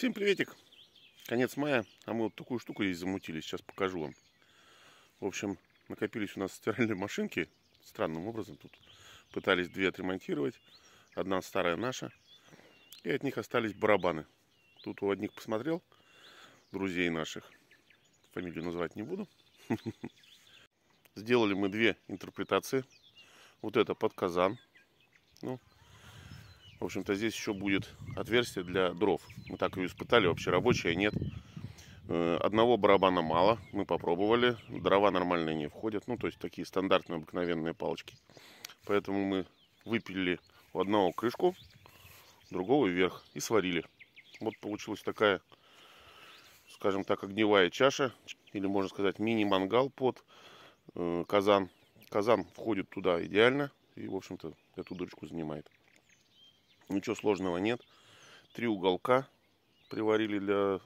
Всем приветик! Конец мая, а мы вот такую штуку здесь замутили, сейчас покажу вам. В общем, накопились у нас стиральные машинки, странным образом тут пытались две отремонтировать, одна старая наша, и от них остались барабаны. Тут у одних посмотрел, друзей наших, фамилию называть не буду. Сделали мы две интерпретации. Вот это под казан, ну, в общем-то, здесь еще будет отверстие для дров. Мы так ее испытали, вообще рабочая нет. Э, одного барабана мало, мы попробовали. Дрова нормальные не входят, ну, то есть такие стандартные обыкновенные палочки. Поэтому мы выпилили у одного крышку, другого вверх и сварили. Вот получилась такая, скажем так, огневая чаша, или можно сказать мини-мангал под э, казан. Казан входит туда идеально и, в общем-то, эту дырочку занимает. Ну, ничего сложного нет. Три уголка приварили для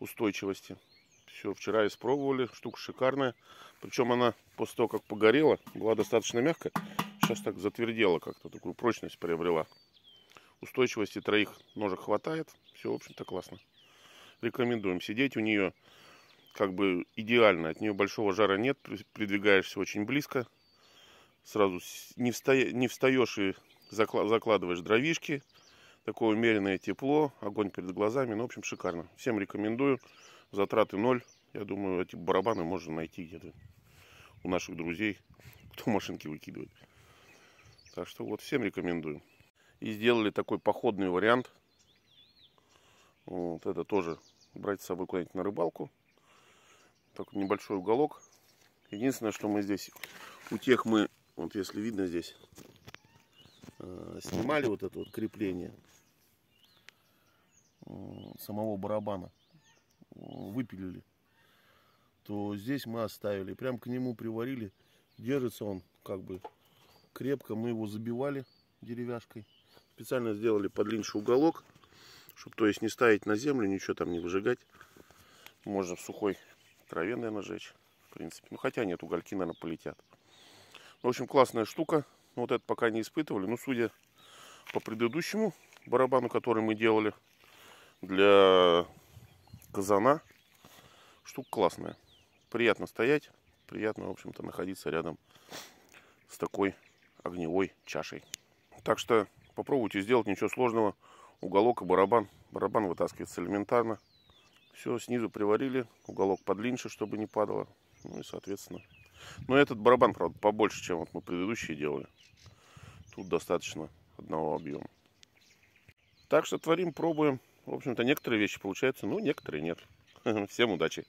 устойчивости. Все, вчера испробовали. Штука шикарная. Причем она после того, как погорела, была достаточно мягкая. Сейчас так затвердела как-то, такую прочность приобрела. Устойчивости троих ножек хватает. Все, в общем-то, классно. Рекомендуем. Сидеть у нее как бы идеально. От нее большого жара нет. Придвигаешься очень близко. Сразу не, встаешь, не встаешь и закладываешь дровишки, такое умеренное тепло, огонь перед глазами, ну, в общем, шикарно. Всем рекомендую, затраты ноль, я думаю, эти барабаны можно найти где-то у наших друзей, кто машинки выкидывает. Так что вот всем рекомендую. И сделали такой походный вариант. Вот это тоже брать с собой куда-нибудь на рыбалку. Такой небольшой уголок. Единственное, что мы здесь, у тех мы, вот если видно здесь, Э, снимали вот это вот крепление э, самого барабана, э, выпилили, то здесь мы оставили. Прям к нему приварили. Держится он как бы крепко. Мы его забивали деревяшкой. Специально сделали подлиннее уголок, чтобы то есть не ставить на землю, ничего там не выжигать. Можно в сухой траве, наверное, жечь. В принципе. Ну хотя нет, угольки, наверное, полетят. В общем, классная штука. Но ну, вот это пока не испытывали. Но ну, судя по предыдущему барабану, который мы делали для казана, штука классная. Приятно стоять, приятно, в общем-то, находиться рядом с такой огневой чашей. Так что попробуйте сделать, ничего сложного. Уголок и барабан. Барабан вытаскивается элементарно. Все, снизу приварили, уголок подлиннее, чтобы не падало. Ну и, соответственно... Но ну, этот барабан, правда, побольше, чем вот мы предыдущие делали. Тут достаточно одного объема. Так что творим, пробуем. В общем-то, некоторые вещи получаются, ну, некоторые нет. Всем удачи!